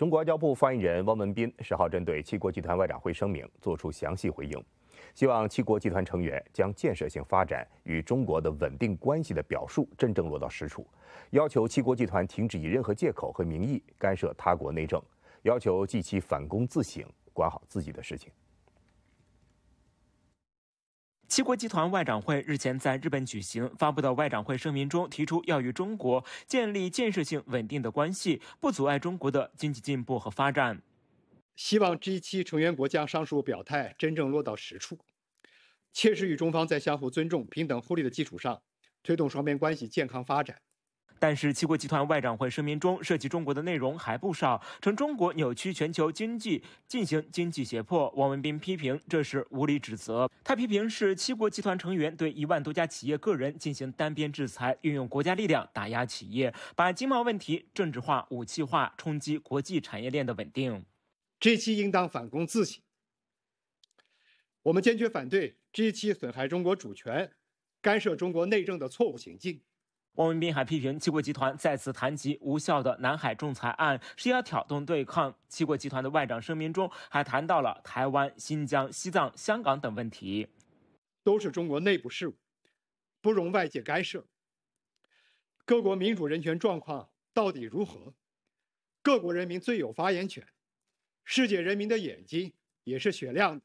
中国外交部发言人汪文斌十号针对七国集团外长会声明作出详细回应，希望七国集团成员将建设性发展与中国的稳定关系的表述真正落到实处，要求七国集团停止以任何借口和名义干涉他国内政，要求即期反攻自省，管好自己的事情。七国集团外长会日前在日本举行，发布的外长会声明中提出，要与中国建立建设性稳定的关系，不阻碍中国的经济进步和发展。希望 G7 成员国将上述表态真正落到实处，切实与中方在相互尊重、平等互利的基础上，推动双边关系健康发展。但是七国集团外长会声明中涉及中国的内容还不少，称中国扭曲全球经济进行经济胁迫。王文斌批评这是无理指责，他批评是七国集团成员对一万多家企业、个人进行单边制裁，运用国家力量打压企业，把经贸问题政治化、武器化，冲击国际产业链的稳定。G7 应当反躬自省，我们坚决反对 G7 损害中国主权、干涉中国内政的错误行径。汪文斌还批评七国集团再次谈及无效的南海仲裁案，是要挑动对抗。七国集团的外长声明中还谈到了台湾、新疆、西藏、香港等问题，都是中国内部事务，不容外界干涉。各国民主人权状况到底如何？各国人民最有发言权，世界人民的眼睛也是雪亮的。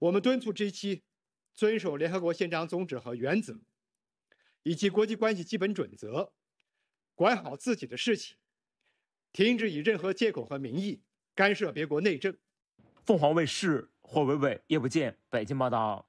我们敦促 G7 遵守联合国宪章宗旨和原则。以及国际关系基本准则，管好自己的事情，停止以任何借口和名义干涉别国内政。凤凰卫视霍伟伟，夜不见北京报道。